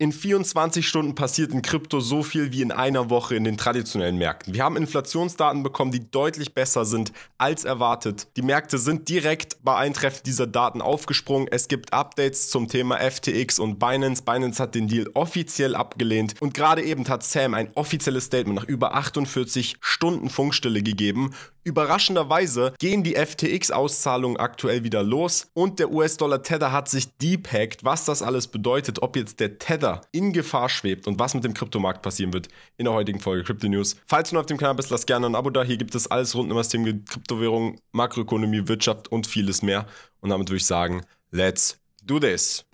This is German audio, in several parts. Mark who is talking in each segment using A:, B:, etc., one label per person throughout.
A: in 24 Stunden passiert in Krypto so viel wie in einer Woche in den traditionellen Märkten. Wir haben Inflationsdaten bekommen, die deutlich besser sind als erwartet. Die Märkte sind direkt bei Eintreffen dieser Daten aufgesprungen. Es gibt Updates zum Thema FTX und Binance. Binance hat den Deal offiziell abgelehnt und gerade eben hat Sam ein offizielles Statement nach über 48 Stunden Funkstille gegeben. Überraschenderweise gehen die FTX-Auszahlungen aktuell wieder los und der US-Dollar-Tether hat sich depackt. Was das alles bedeutet, ob jetzt der Tether Twitter in Gefahr schwebt und was mit dem Kryptomarkt passieren wird in der heutigen Folge Crypto News. Falls du noch auf dem Kanal bist, lass gerne ein Abo da. Hier gibt es alles rund um das Thema Kryptowährung, Makroökonomie, Wirtschaft und vieles mehr. Und damit würde ich sagen, let's do this.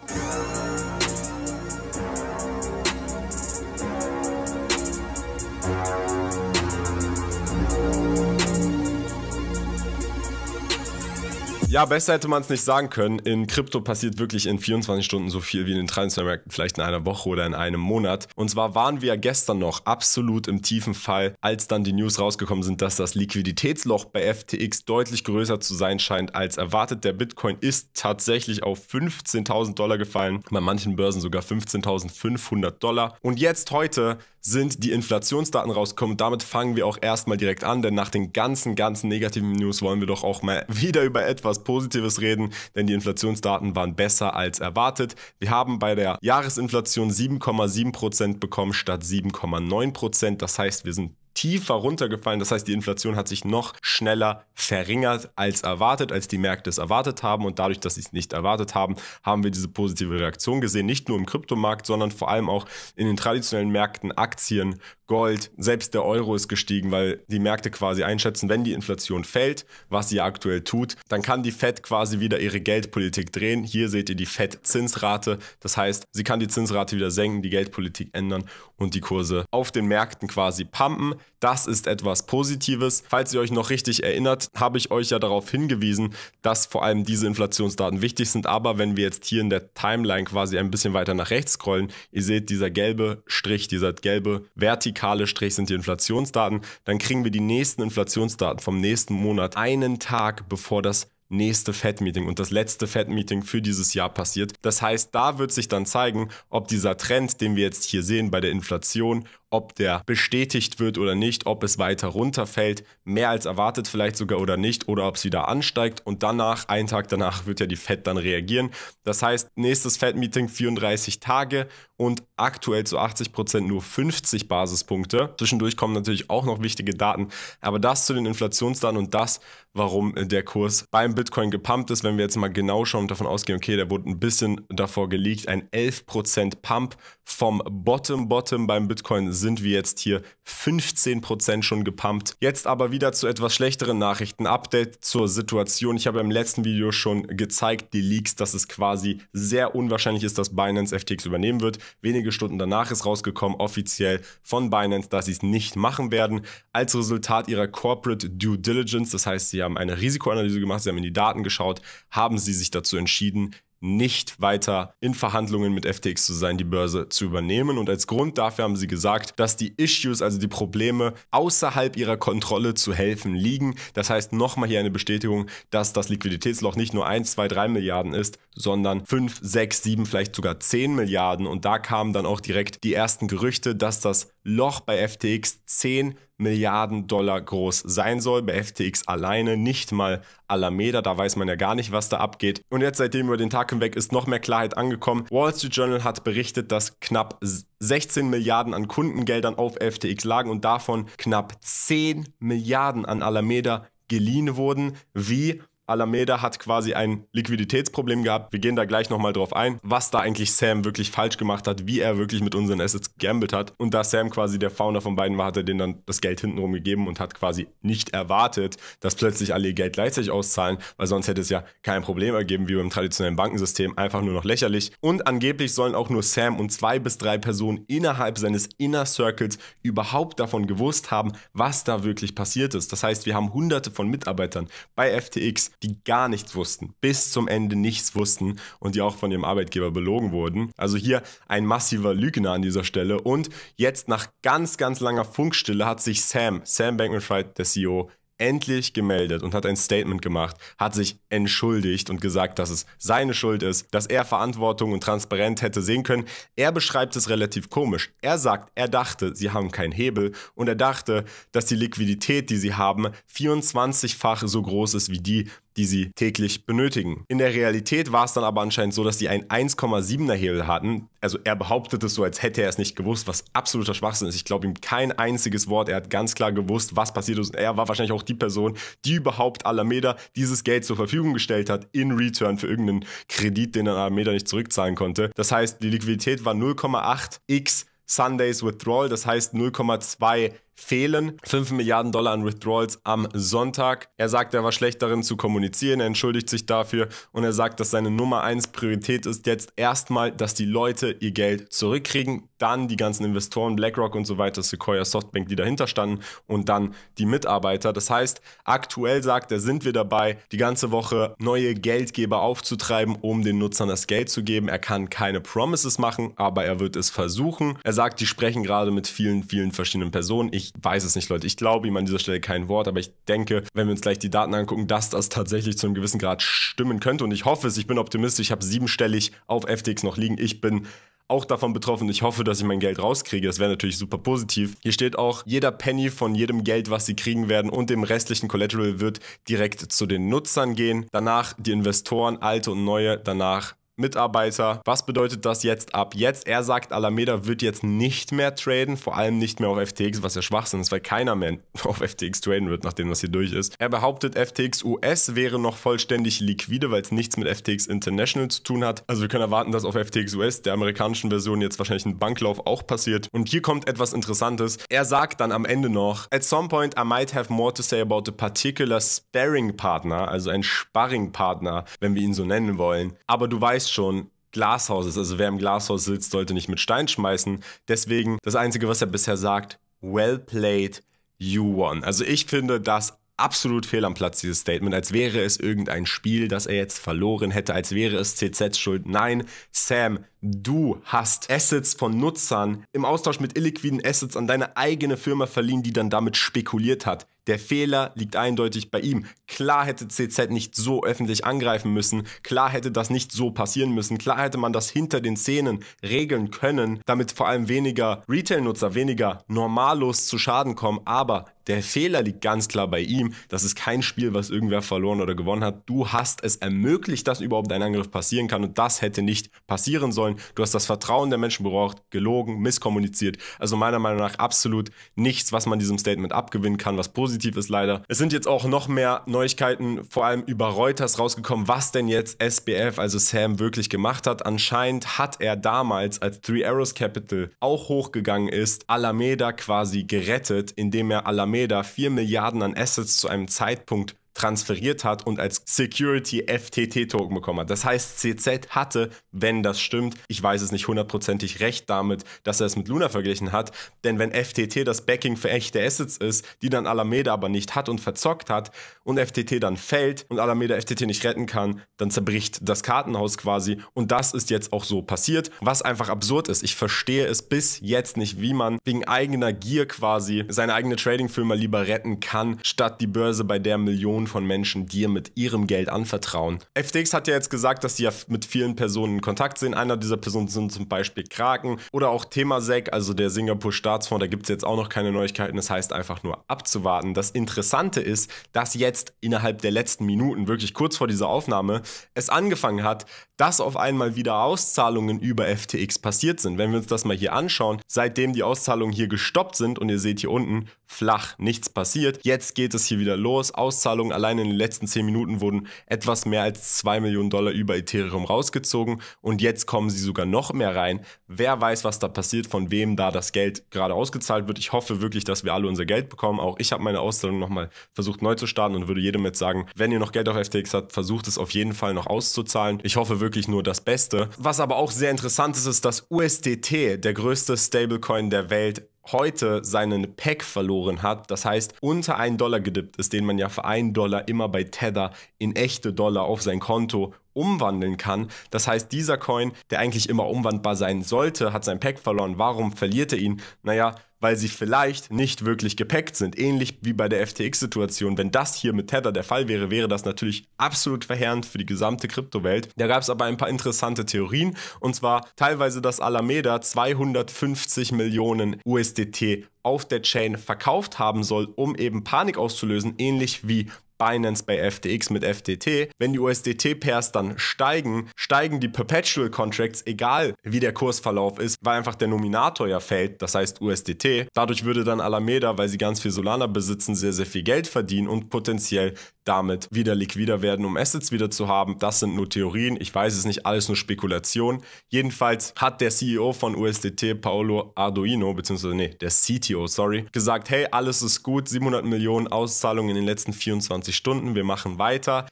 A: Ja, besser hätte man es nicht sagen können. In Krypto passiert wirklich in 24 Stunden so viel wie in den Transfermärkten, vielleicht in einer Woche oder in einem Monat. Und zwar waren wir gestern noch absolut im tiefen Fall, als dann die News rausgekommen sind, dass das Liquiditätsloch bei FTX deutlich größer zu sein scheint als erwartet. Der Bitcoin ist tatsächlich auf 15.000 Dollar gefallen, bei manchen Börsen sogar 15.500 Dollar. Und jetzt heute sind die Inflationsdaten rausgekommen. Damit fangen wir auch erstmal direkt an, denn nach den ganzen, ganzen negativen News wollen wir doch auch mal wieder über etwas Positives reden, denn die Inflationsdaten waren besser als erwartet. Wir haben bei der Jahresinflation 7,7% bekommen statt 7,9%. Das heißt, wir sind tiefer runtergefallen. Das heißt, die Inflation hat sich noch schneller verringert als erwartet, als die Märkte es erwartet haben. Und dadurch, dass sie es nicht erwartet haben, haben wir diese positive Reaktion gesehen. Nicht nur im Kryptomarkt, sondern vor allem auch in den traditionellen Märkten, Aktien, Gold. Selbst der Euro ist gestiegen, weil die Märkte quasi einschätzen, wenn die Inflation fällt, was sie aktuell tut, dann kann die Fed quasi wieder ihre Geldpolitik drehen. Hier seht ihr die Fed-Zinsrate. Das heißt, sie kann die Zinsrate wieder senken, die Geldpolitik ändern und die Kurse auf den Märkten quasi pumpen. Das ist etwas Positives. Falls ihr euch noch richtig erinnert, habe ich euch ja darauf hingewiesen, dass vor allem diese Inflationsdaten wichtig sind. Aber wenn wir jetzt hier in der Timeline quasi ein bisschen weiter nach rechts scrollen, ihr seht dieser gelbe Strich, dieser gelbe vertikale Strich sind die Inflationsdaten, dann kriegen wir die nächsten Inflationsdaten vom nächsten Monat einen Tag bevor das nächste Fed-Meeting und das letzte Fed-Meeting für dieses Jahr passiert. Das heißt, da wird sich dann zeigen, ob dieser Trend, den wir jetzt hier sehen bei der Inflation, ob der bestätigt wird oder nicht, ob es weiter runterfällt, mehr als erwartet vielleicht sogar oder nicht, oder ob es wieder ansteigt. Und danach, einen Tag danach, wird ja die Fed dann reagieren. Das heißt, nächstes Fed-Meeting 34 Tage und aktuell zu 80% Prozent nur 50 Basispunkte. Zwischendurch kommen natürlich auch noch wichtige Daten, aber das zu den Inflationsdaten und das, warum der Kurs beim Bitcoin gepumpt ist, wenn wir jetzt mal genau schauen und davon ausgehen, okay, der wurde ein bisschen davor gelegt, ein 11% Prozent Pump vom Bottom-Bottom beim Bitcoin sind sind wir jetzt hier 15% schon gepumpt. Jetzt aber wieder zu etwas schlechteren Nachrichten. Update zur Situation. Ich habe im letzten Video schon gezeigt, die Leaks, dass es quasi sehr unwahrscheinlich ist, dass Binance FTX übernehmen wird. Wenige Stunden danach ist rausgekommen, offiziell von Binance, dass sie es nicht machen werden. Als Resultat ihrer Corporate Due Diligence, das heißt, sie haben eine Risikoanalyse gemacht, sie haben in die Daten geschaut, haben sie sich dazu entschieden, nicht weiter in Verhandlungen mit FTX zu sein, die Börse zu übernehmen. Und als Grund dafür haben sie gesagt, dass die Issues, also die Probleme, außerhalb ihrer Kontrolle zu helfen liegen. Das heißt nochmal hier eine Bestätigung, dass das Liquiditätsloch nicht nur 1, 2, 3 Milliarden ist, sondern 5, 6, 7, vielleicht sogar 10 Milliarden. Und da kamen dann auch direkt die ersten Gerüchte, dass das Loch bei FTX 10 Milliarden Milliarden Dollar groß sein soll, bei FTX alleine, nicht mal Alameda, da weiß man ja gar nicht, was da abgeht. Und jetzt seitdem über den Tag hinweg ist noch mehr Klarheit angekommen. Wall Street Journal hat berichtet, dass knapp 16 Milliarden an Kundengeldern auf FTX lagen und davon knapp 10 Milliarden an Alameda geliehen wurden. Wie? Alameda hat quasi ein Liquiditätsproblem gehabt. Wir gehen da gleich nochmal drauf ein, was da eigentlich Sam wirklich falsch gemacht hat, wie er wirklich mit unseren Assets gegambelt hat. Und da Sam quasi der Founder von beiden war, hat er denen dann das Geld hintenrum gegeben und hat quasi nicht erwartet, dass plötzlich alle ihr Geld gleichzeitig auszahlen, weil sonst hätte es ja kein Problem ergeben wie beim traditionellen Bankensystem, einfach nur noch lächerlich. Und angeblich sollen auch nur Sam und zwei bis drei Personen innerhalb seines Inner Circles überhaupt davon gewusst haben, was da wirklich passiert ist. Das heißt, wir haben hunderte von Mitarbeitern bei FTX, die gar nichts wussten, bis zum Ende nichts wussten und die auch von ihrem Arbeitgeber belogen wurden. Also hier ein massiver Lügner an dieser Stelle. Und jetzt nach ganz, ganz langer Funkstille hat sich Sam, Sam Bankman-Fried, der CEO, endlich gemeldet und hat ein Statement gemacht, hat sich entschuldigt und gesagt, dass es seine Schuld ist, dass er Verantwortung und transparent hätte sehen können. Er beschreibt es relativ komisch. Er sagt, er dachte, sie haben keinen Hebel und er dachte, dass die Liquidität, die sie haben, 24-fach so groß ist wie die, die sie täglich benötigen. In der Realität war es dann aber anscheinend so, dass sie einen 1,7er Hebel hatten. Also er behauptet es so, als hätte er es nicht gewusst, was absoluter Schwachsinn ist. Ich glaube ihm kein einziges Wort. Er hat ganz klar gewusst, was passiert ist. Er war wahrscheinlich auch die Person, die überhaupt Alameda dieses Geld zur Verfügung gestellt hat in Return für irgendeinen Kredit, den dann Alameda nicht zurückzahlen konnte. Das heißt, die Liquidität war 0,8x Sundays Withdrawal, das heißt 0,2 x fehlen. 5 Milliarden Dollar an Withdrawals am Sonntag. Er sagt, er war schlecht darin zu kommunizieren, er entschuldigt sich dafür und er sagt, dass seine Nummer 1 Priorität ist jetzt erstmal, dass die Leute ihr Geld zurückkriegen, dann die ganzen Investoren, BlackRock und so weiter, Sequoia, Softbank, die dahinter standen und dann die Mitarbeiter. Das heißt, aktuell sagt er, sind wir dabei, die ganze Woche neue Geldgeber aufzutreiben, um den Nutzern das Geld zu geben. Er kann keine Promises machen, aber er wird es versuchen. Er sagt, die sprechen gerade mit vielen, vielen verschiedenen Personen. Ich ich weiß es nicht, Leute. Ich glaube ihm an dieser Stelle kein Wort, aber ich denke, wenn wir uns gleich die Daten angucken, dass das tatsächlich zu einem gewissen Grad stimmen könnte. Und ich hoffe es, ich bin optimistisch, ich habe siebenstellig auf FTX noch liegen. Ich bin auch davon betroffen. Ich hoffe, dass ich mein Geld rauskriege. Das wäre natürlich super positiv. Hier steht auch, jeder Penny von jedem Geld, was sie kriegen werden und dem restlichen Collateral wird direkt zu den Nutzern gehen. Danach die Investoren, alte und neue, danach Mitarbeiter. Was bedeutet das jetzt ab jetzt? Er sagt, Alameda wird jetzt nicht mehr traden, vor allem nicht mehr auf FTX, was ja Schwachsinn ist, weil keiner mehr auf FTX traden wird, nachdem das hier durch ist. Er behauptet, FTX US wäre noch vollständig liquide, weil es nichts mit FTX International zu tun hat. Also wir können erwarten, dass auf FTX US, der amerikanischen Version, jetzt wahrscheinlich ein Banklauf auch passiert. Und hier kommt etwas Interessantes. Er sagt dann am Ende noch, at some point I might have more to say about a particular Sparring Partner, also ein Sparring Partner, wenn wir ihn so nennen wollen. Aber du weißt, heißt schon, Glashaus ist. Also wer im Glashaus sitzt, sollte nicht mit Stein schmeißen. Deswegen das Einzige, was er bisher sagt, well played, you won. Also ich finde das absolut fehl am Platz, dieses Statement, als wäre es irgendein Spiel, das er jetzt verloren hätte, als wäre es CZs Schuld. Nein, Sam, Du hast Assets von Nutzern im Austausch mit illiquiden Assets an deine eigene Firma verliehen, die dann damit spekuliert hat. Der Fehler liegt eindeutig bei ihm. Klar hätte CZ nicht so öffentlich angreifen müssen, klar hätte das nicht so passieren müssen, klar hätte man das hinter den Szenen regeln können, damit vor allem weniger Retail-Nutzer, weniger normallos zu Schaden kommen, aber der Fehler liegt ganz klar bei ihm. Das ist kein Spiel, was irgendwer verloren oder gewonnen hat. Du hast es ermöglicht, dass überhaupt ein Angriff passieren kann und das hätte nicht passieren sollen du hast das Vertrauen der Menschen beraucht, gelogen, misskommuniziert. Also meiner Meinung nach absolut nichts, was man diesem Statement abgewinnen kann, was positiv ist leider. Es sind jetzt auch noch mehr Neuigkeiten, vor allem über Reuters rausgekommen, was denn jetzt SBF, also Sam, wirklich gemacht hat. Anscheinend hat er damals, als Three Arrows Capital auch hochgegangen ist, Alameda quasi gerettet, indem er Alameda 4 Milliarden an Assets zu einem Zeitpunkt transferiert hat und als Security FTT-Token bekommen hat. Das heißt, CZ hatte, wenn das stimmt, ich weiß es nicht hundertprozentig recht damit, dass er es mit Luna verglichen hat, denn wenn FTT das Backing für echte Assets ist, die dann Alameda aber nicht hat und verzockt hat und FTT dann fällt und Alameda FTT nicht retten kann, dann zerbricht das Kartenhaus quasi und das ist jetzt auch so passiert, was einfach absurd ist. Ich verstehe es bis jetzt nicht, wie man wegen eigener Gier quasi seine eigene Trading-Firma lieber retten kann, statt die Börse bei der Millionen Millionen von Menschen dir mit ihrem Geld anvertrauen. FTX hat ja jetzt gesagt, dass sie ja mit vielen Personen in Kontakt sind. Einer dieser Personen sind zum Beispiel Kraken oder auch Temasek, also der Singapur Staatsfonds. Da gibt es jetzt auch noch keine Neuigkeiten. Das heißt einfach nur abzuwarten. Das Interessante ist, dass jetzt innerhalb der letzten Minuten, wirklich kurz vor dieser Aufnahme, es angefangen hat, dass auf einmal wieder Auszahlungen über FTX passiert sind. Wenn wir uns das mal hier anschauen, seitdem die Auszahlungen hier gestoppt sind und ihr seht hier unten, flach, nichts passiert. Jetzt geht es hier wieder los. Auszahlungen Allein in den letzten 10 Minuten wurden etwas mehr als 2 Millionen Dollar über Ethereum rausgezogen und jetzt kommen sie sogar noch mehr rein. Wer weiß, was da passiert, von wem da das Geld gerade ausgezahlt wird. Ich hoffe wirklich, dass wir alle unser Geld bekommen. Auch ich habe meine Auszahlung nochmal versucht neu zu starten und würde jedem jetzt sagen, wenn ihr noch Geld auf FTX habt, versucht es auf jeden Fall noch auszuzahlen. Ich hoffe wirklich nur das Beste. Was aber auch sehr interessant ist, ist, dass USDT, der größte Stablecoin der Welt, heute seinen Pack verloren hat, das heißt unter 1 Dollar gedippt ist, den man ja für 1 Dollar immer bei Tether in echte Dollar auf sein Konto umwandeln kann. Das heißt, dieser Coin, der eigentlich immer umwandbar sein sollte, hat sein Pack verloren. Warum verliert er ihn? Naja, weil sie vielleicht nicht wirklich gepackt sind. Ähnlich wie bei der FTX-Situation. Wenn das hier mit Tether der Fall wäre, wäre das natürlich absolut verheerend für die gesamte Kryptowelt. Da gab es aber ein paar interessante Theorien und zwar teilweise, dass Alameda 250 Millionen USDT auf der Chain verkauft haben soll, um eben Panik auszulösen, ähnlich wie Binance bei FTX mit FTT. Wenn die USDT-Pairs dann steigen, steigen die Perpetual Contracts, egal wie der Kursverlauf ist, weil einfach der Nominator ja fällt, das heißt USDT. Dadurch würde dann Alameda, weil sie ganz viel Solana besitzen, sehr, sehr viel Geld verdienen und potenziell damit wieder liquider werden, um Assets wieder zu haben. Das sind nur Theorien. Ich weiß es nicht, alles nur Spekulation. Jedenfalls hat der CEO von USDT, Paolo Arduino, beziehungsweise nee, der CTO, sorry, gesagt, hey, alles ist gut, 700 Millionen Auszahlungen in den letzten 24 24 Stunden, wir machen weiter.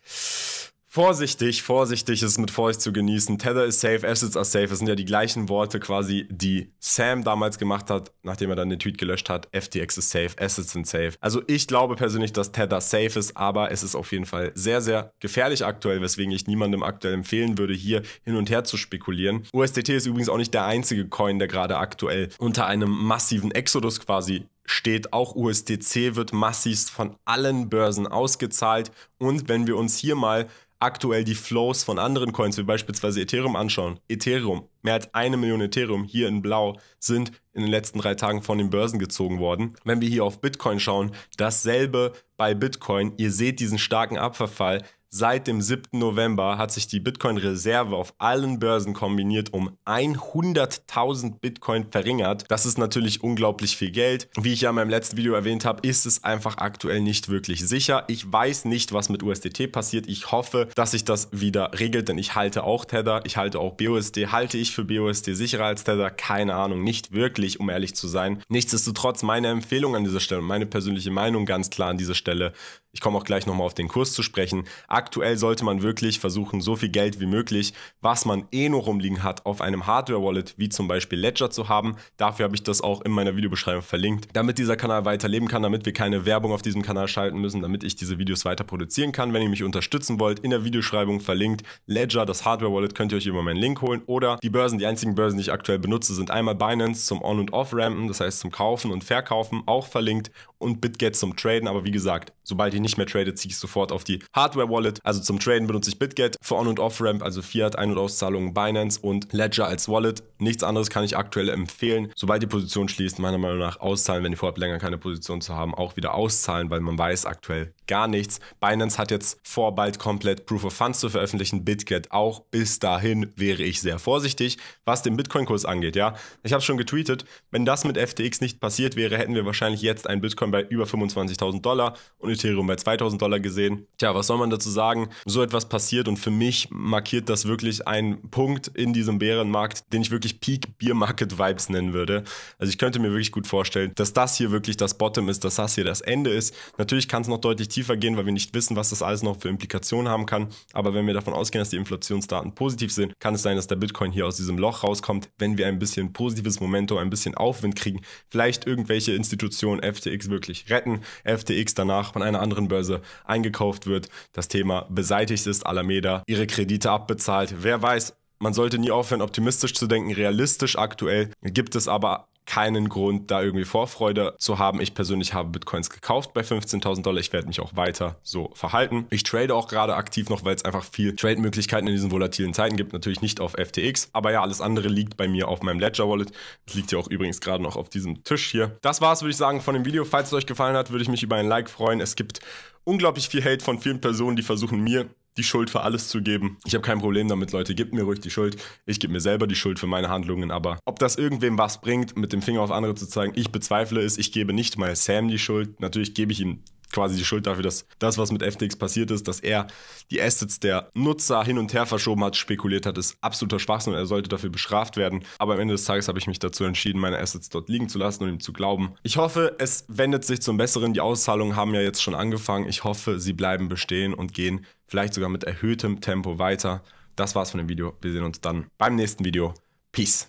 A: Vorsichtig, vorsichtig ist mit Vorsicht zu genießen. Tether ist safe, Assets are safe. Das sind ja die gleichen Worte quasi, die Sam damals gemacht hat, nachdem er dann den Tweet gelöscht hat. FTX ist safe, Assets sind safe. Also ich glaube persönlich, dass Tether safe ist, aber es ist auf jeden Fall sehr, sehr gefährlich aktuell, weswegen ich niemandem aktuell empfehlen würde, hier hin und her zu spekulieren. USDT ist übrigens auch nicht der einzige Coin, der gerade aktuell unter einem massiven Exodus quasi steht auch USDC wird massivst von allen Börsen ausgezahlt. Und wenn wir uns hier mal aktuell die Flows von anderen Coins, wie beispielsweise Ethereum, anschauen, Ethereum, mehr als eine Million Ethereum hier in Blau sind in den letzten drei Tagen von den Börsen gezogen worden. Wenn wir hier auf Bitcoin schauen, dasselbe bei Bitcoin. Ihr seht diesen starken Abverfall. Seit dem 7. November hat sich die Bitcoin-Reserve auf allen Börsen kombiniert um 100.000 Bitcoin verringert. Das ist natürlich unglaublich viel Geld. Wie ich ja in meinem letzten Video erwähnt habe, ist es einfach aktuell nicht wirklich sicher. Ich weiß nicht, was mit USDT passiert. Ich hoffe, dass sich das wieder regelt, denn ich halte auch Tether, ich halte auch BUSD. Halte ich für BUSD sicherer als Tether? Keine Ahnung, nicht wirklich, um ehrlich zu sein. Nichtsdestotrotz meine Empfehlung an dieser Stelle und meine persönliche Meinung ganz klar an dieser Stelle. Ich komme auch gleich nochmal auf den Kurs zu sprechen. Ak aktuell sollte man wirklich versuchen, so viel Geld wie möglich, was man eh nur rumliegen hat, auf einem Hardware-Wallet wie zum Beispiel Ledger zu haben. Dafür habe ich das auch in meiner Videobeschreibung verlinkt, damit dieser Kanal weiterleben kann, damit wir keine Werbung auf diesem Kanal schalten müssen, damit ich diese Videos weiter produzieren kann. Wenn ihr mich unterstützen wollt, in der Videobeschreibung verlinkt Ledger, das Hardware-Wallet, könnt ihr euch über meinen Link holen oder die Börsen, die einzigen Börsen, die ich aktuell benutze, sind einmal Binance zum On- und Off-Rampen, das heißt zum Kaufen und Verkaufen, auch verlinkt und BitGet zum Traden. Aber wie gesagt, sobald ihr nicht mehr tradet, ziehe ich sofort auf die Hardware-Wallet Bitget. Also zum Traden benutze ich Bitget für On- und Off-Ramp, also Fiat, Ein- und Auszahlungen, Binance und Ledger als Wallet. Nichts anderes kann ich aktuell empfehlen. Sobald die Position schließt, meiner Meinung nach auszahlen, wenn ihr vorhabt, länger keine Position zu haben, auch wieder auszahlen, weil man weiß aktuell gar nichts. Binance hat jetzt vor, bald komplett Proof of Funds zu veröffentlichen, Bitget auch. Bis dahin wäre ich sehr vorsichtig, was den Bitcoin-Kurs angeht, ja. Ich habe schon getweetet, wenn das mit FTX nicht passiert wäre, hätten wir wahrscheinlich jetzt einen Bitcoin bei über 25.000 Dollar und Ethereum bei 2.000 Dollar gesehen. Tja, was soll man dazu sagen? sozusagen so etwas passiert und für mich markiert das wirklich einen Punkt in diesem Bärenmarkt, den ich wirklich Peak Beer Market Vibes nennen würde. Also ich könnte mir wirklich gut vorstellen, dass das hier wirklich das Bottom ist, dass das hier das Ende ist. Natürlich kann es noch deutlich tiefer gehen, weil wir nicht wissen, was das alles noch für Implikationen haben kann. Aber wenn wir davon ausgehen, dass die Inflationsdaten positiv sind, kann es sein, dass der Bitcoin hier aus diesem Loch rauskommt, wenn wir ein bisschen positives Momentum, ein bisschen Aufwind kriegen, vielleicht irgendwelche Institutionen FTX wirklich retten, FTX danach von einer anderen Börse eingekauft wird. Das Thema Thema beseitigt ist, Alameda ihre Kredite abbezahlt. Wer weiß, man sollte nie aufhören, optimistisch zu denken. Realistisch aktuell gibt es aber keinen Grund, da irgendwie Vorfreude zu haben. Ich persönlich habe Bitcoins gekauft bei 15.000 Dollar. Ich werde mich auch weiter so verhalten. Ich trade auch gerade aktiv noch, weil es einfach viel Trade-Möglichkeiten in diesen volatilen Zeiten gibt. Natürlich nicht auf FTX, aber ja, alles andere liegt bei mir auf meinem Ledger-Wallet. Es liegt ja auch übrigens gerade noch auf diesem Tisch hier. Das war's, würde ich sagen, von dem Video. Falls es euch gefallen hat, würde ich mich über ein Like freuen. Es gibt unglaublich viel Hate von vielen Personen, die versuchen mir die Schuld für alles zu geben. Ich habe kein Problem damit, Leute, gebt mir ruhig die Schuld. Ich gebe mir selber die Schuld für meine Handlungen, aber ob das irgendwem was bringt, mit dem Finger auf andere zu zeigen, ich bezweifle es. Ich gebe nicht mal Sam die Schuld. Natürlich gebe ich ihm quasi die Schuld dafür, dass das, was mit FTX passiert ist, dass er die Assets der Nutzer hin und her verschoben hat, spekuliert hat, ist absoluter Schwachsinn und er sollte dafür bestraft werden. Aber am Ende des Tages habe ich mich dazu entschieden, meine Assets dort liegen zu lassen und ihm zu glauben. Ich hoffe, es wendet sich zum Besseren. Die Auszahlungen haben ja jetzt schon angefangen. Ich hoffe, sie bleiben bestehen und gehen vielleicht sogar mit erhöhtem Tempo weiter. Das war's von dem Video. Wir sehen uns dann beim nächsten Video. Peace.